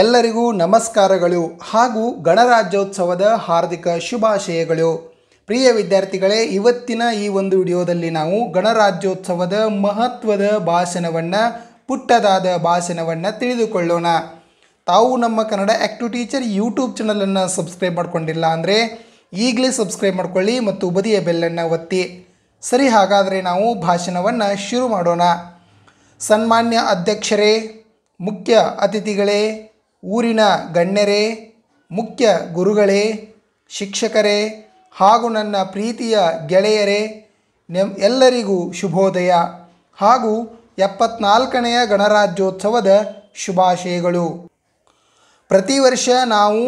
ಎಲ್ಲರಿಗೂ ನಮಸ್ಕಾರಗಳು ಹಾಗೂ ಗಣರಾಜ್ಯೋತ್ಸವದ ಹಾರ್ದಿಕ ಶುಭಾಶಯಗಳು ಪ್ರಿಯ ವಿದ್ಯಾರ್ಥಿಗಳೇ ಇವತ್ತಿನ ಈ ಒಂದು ವಿಡಿಯೋದಲ್ಲಿ ನಾವು ಗಣರಾಜ್ಯೋತ್ಸವದ ಮಹತ್ವದ ಭಾಷಣವನ್ನು ಪುಟ್ಟದಾದ ಭಾಷಣವನ್ನು ತಿಳಿದುಕೊಳ್ಳೋಣ ತಾವು ನಮ್ಮ ಕನ್ನಡ ಆ್ಯಕ್ಟಿವ್ ಟೀಚರ್ ಯೂಟ್ಯೂಬ್ ಚಾನಲನ್ನು ಸಬ್ಸ್ಕ್ರೈಬ್ ಮಾಡ್ಕೊಂಡಿಲ್ಲ ಅಂದರೆ ಈಗಲೇ ಸಬ್ಸ್ಕ್ರೈಬ್ ಮಾಡಿಕೊಳ್ಳಿ ಮತ್ತು ಬದಿಯ ಬೆಲ್ಲನ್ನು ಒತ್ತಿ ಸರಿ ಹಾಗಾದರೆ ನಾವು ಭಾಷಣವನ್ನು ಶುರು ಮಾಡೋಣ ಸನ್ಮಾನ್ಯ ಅಧ್ಯಕ್ಷರೇ ಮುಖ್ಯ ಅತಿಥಿಗಳೇ ಊರಿನ ಗಣ್ಯರೇ ಮುಖ್ಯ ಗುರುಗಳೇ ಶಿಕ್ಷಕರೇ ಹಾಗೂ ನನ್ನ ಪ್ರೀತಿಯ ಗೆಳೆಯರೇ ನೆಮ್ ಎಲ್ಲರಿಗೂ ಶುಭೋದಯ ಹಾಗೂ ಎಪ್ಪತ್ನಾಲ್ಕನೆಯ ಗಣರಾಜ್ಯೋತ್ಸವದ ಶುಭಾಶಯಗಳು ಪ್ರತಿ ವರ್ಷ ನಾವು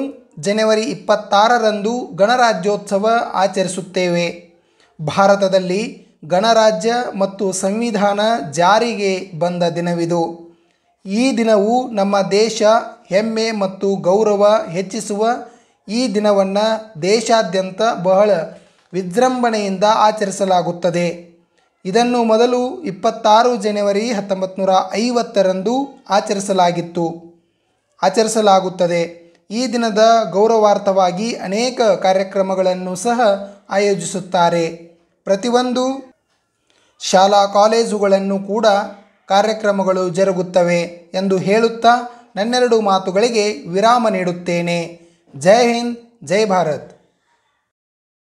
ಜನವರಿ ಇಪ್ಪತ್ತಾರರಂದು ಗಣರಾಜ್ಯೋತ್ಸವ ಆಚರಿಸುತ್ತೇವೆ ಭಾರತದಲ್ಲಿ ಗಣರಾಜ್ಯ ಮತ್ತು ಸಂವಿಧಾನ ಜಾರಿಗೆ ಬಂದ ದಿನವಿದು ಈ ದಿನವು ನಮ್ಮ ದೇಶ ಹೆಮ್ಮೆ ಮತ್ತು ಗೌರವ ಹೆಚ್ಚಿಸುವ ಈ ದಿನವನ್ನು ದೇಶಾದ್ಯಂತ ಬಹಳ ವಿಜೃಂಭಣೆಯಿಂದ ಆಚರಿಸಲಾಗುತ್ತದೆ ಇದನ್ನು ಮೊದಲು ಇಪ್ಪತ್ತಾರು ಜನವರಿ ಹತ್ತೊಂಬತ್ತು ನೂರ ಐವತ್ತರಂದು ಆಚರಿಸಲಾಗಿತ್ತು ಆಚರಿಸಲಾಗುತ್ತದೆ ಈ ದಿನದ ಗೌರವಾರ್ಥವಾಗಿ ಅನೇಕ ಕಾರ್ಯಕ್ರಮಗಳನ್ನು ಸಹ ಆಯೋಜಿಸುತ್ತಾರೆ ಪ್ರತಿಯೊಂದು ಶಾಲಾ ಕಾಲೇಜುಗಳನ್ನು ಕೂಡ ಕಾರ್ಯಕ್ರಮಗಳು ಜರುಗುತ್ತವೆ ಎಂದು ಹೇಳುತ್ತಾ ನನ್ನೆರಡು ಮಾತುಗಳಿಗೆ ವಿರಾಮ ನೀಡುತ್ತೇನೆ ಜೈ ಹಿಂದ್ ಜೈ ಭಾರತ್